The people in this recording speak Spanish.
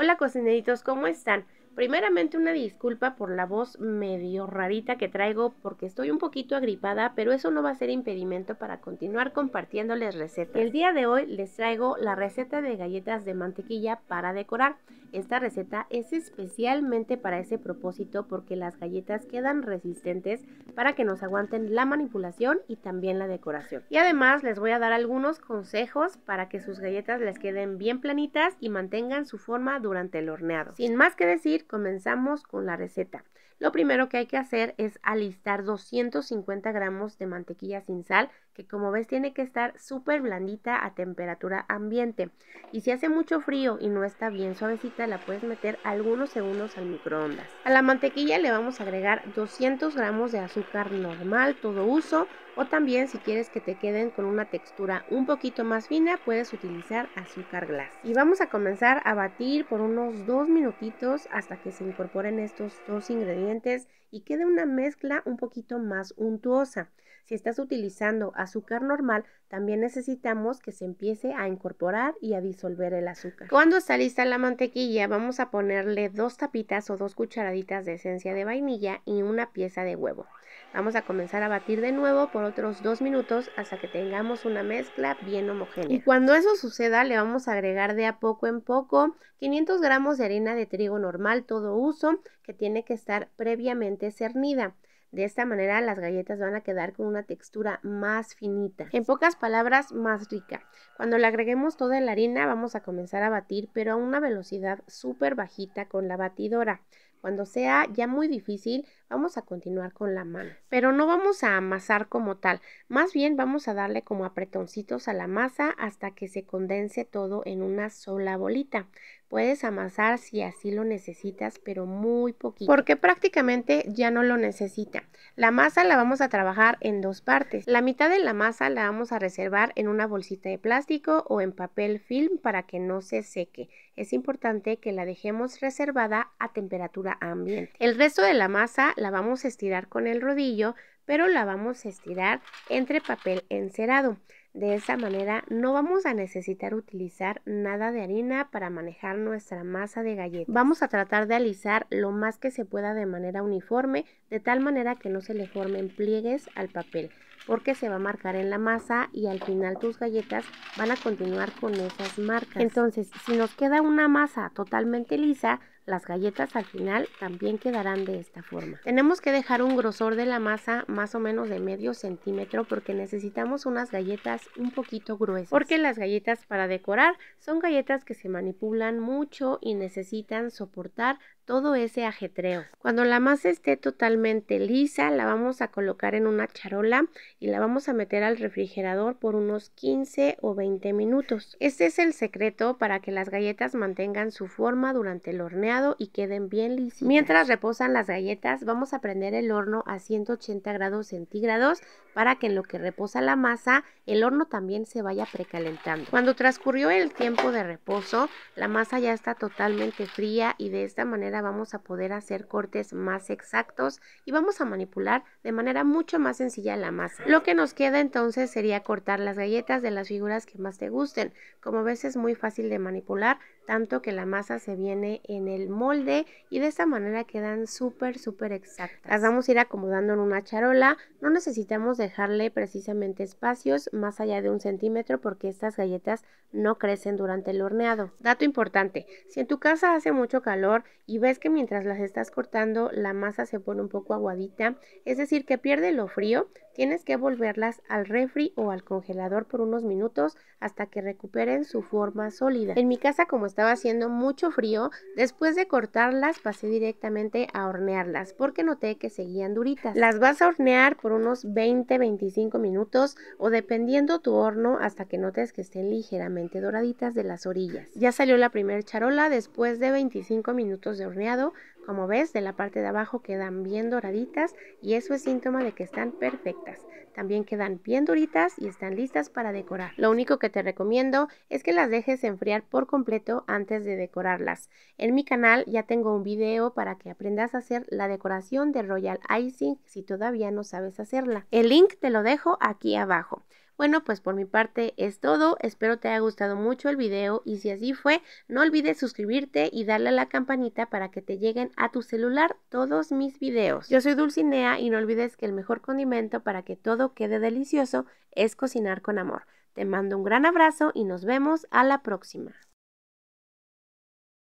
Hola cocineritos, ¿cómo están? Primeramente una disculpa por la voz medio rarita que traigo porque estoy un poquito agripada, pero eso no va a ser impedimento para continuar compartiéndoles recetas. El día de hoy les traigo la receta de galletas de mantequilla para decorar. Esta receta es especialmente para ese propósito porque las galletas quedan resistentes para que nos aguanten la manipulación y también la decoración. Y además les voy a dar algunos consejos para que sus galletas les queden bien planitas y mantengan su forma durante el horneado. Sin más que decir, comenzamos con la receta. Lo primero que hay que hacer es alistar 250 gramos de mantequilla sin sal que como ves tiene que estar súper blandita a temperatura ambiente. Y si hace mucho frío y no está bien suavecita, la puedes meter algunos segundos al microondas. A la mantequilla le vamos a agregar 200 gramos de azúcar normal, todo uso, o también si quieres que te queden con una textura un poquito más fina, puedes utilizar azúcar glass. Y vamos a comenzar a batir por unos 2 minutitos hasta que se incorporen estos dos ingredientes y quede una mezcla un poquito más untuosa. Si estás utilizando azúcar azúcar normal, también necesitamos que se empiece a incorporar y a disolver el azúcar. Cuando está lista la mantequilla, vamos a ponerle dos tapitas o dos cucharaditas de esencia de vainilla y una pieza de huevo. Vamos a comenzar a batir de nuevo por otros dos minutos hasta que tengamos una mezcla bien homogénea. Y cuando eso suceda, le vamos a agregar de a poco en poco 500 gramos de harina de trigo normal todo uso que tiene que estar previamente cernida. De esta manera las galletas van a quedar con una textura más finita, en pocas palabras más rica. Cuando le agreguemos toda la harina vamos a comenzar a batir pero a una velocidad súper bajita con la batidora. Cuando sea ya muy difícil, vamos a continuar con la mano. Pero no vamos a amasar como tal, más bien vamos a darle como apretoncitos a la masa hasta que se condense todo en una sola bolita. Puedes amasar si así lo necesitas, pero muy poquito, porque prácticamente ya no lo necesita. La masa la vamos a trabajar en dos partes. La mitad de la masa la vamos a reservar en una bolsita de plástico o en papel film para que no se seque. Es importante que la dejemos reservada a temperatura ambiente. El resto de la masa la vamos a estirar con el rodillo, pero la vamos a estirar entre papel encerado. De esa manera no vamos a necesitar utilizar nada de harina para manejar nuestra masa de galletas. Vamos a tratar de alisar lo más que se pueda de manera uniforme, de tal manera que no se le formen pliegues al papel, porque se va a marcar en la masa y al final tus galletas van a continuar con esas marcas. Entonces, si nos queda una masa totalmente lisa, las galletas al final también quedarán de esta forma. Tenemos que dejar un grosor de la masa más o menos de medio centímetro porque necesitamos unas galletas un poquito gruesas. Porque las galletas para decorar son galletas que se manipulan mucho y necesitan soportar todo ese ajetreo. Cuando la masa esté totalmente lisa, la vamos a colocar en una charola y la vamos a meter al refrigerador por unos 15 o 20 minutos. Este es el secreto para que las galletas mantengan su forma durante el horneado y queden bien lisas Mientras reposan las galletas, vamos a prender el horno a 180 grados centígrados para que en lo que reposa la masa, el horno también se vaya precalentando. Cuando transcurrió el tiempo de reposo, la masa ya está totalmente fría y de esta manera vamos a poder hacer cortes más exactos y vamos a manipular de manera mucho más sencilla la masa. Lo que nos queda entonces sería cortar las galletas de las figuras que más te gusten. Como ves es muy fácil de manipular, tanto que la masa se viene en el molde y de esta manera quedan súper, súper exactas. Las vamos a ir acomodando en una charola, no necesitamos dejarle precisamente espacios más allá de un centímetro porque estas galletas no crecen durante el horneado. Dato importante, si en tu casa hace mucho calor y ves que mientras las estás cortando la masa se pone un poco aguadita, es decir que pierde lo frío, Tienes que volverlas al refri o al congelador por unos minutos hasta que recuperen su forma sólida. En mi casa, como estaba haciendo mucho frío, después de cortarlas pasé directamente a hornearlas porque noté que seguían duritas. Las vas a hornear por unos 20-25 minutos o dependiendo tu horno hasta que notes que estén ligeramente doraditas de las orillas. Ya salió la primera charola después de 25 minutos de horneado. Como ves, de la parte de abajo quedan bien doraditas y eso es síntoma de que están perfectas. También quedan bien duritas y están listas para decorar. Lo único que te recomiendo es que las dejes enfriar por completo antes de decorarlas. En mi canal ya tengo un video para que aprendas a hacer la decoración de Royal Icing si todavía no sabes hacerla. El link te lo dejo aquí abajo. Bueno, pues por mi parte es todo. Espero te haya gustado mucho el video y si así fue, no olvides suscribirte y darle a la campanita para que te lleguen a tu celular todos mis videos. Yo soy Dulcinea y no olvides que el mejor condimento para que todo quede delicioso es cocinar con amor. Te mando un gran abrazo y nos vemos a la próxima.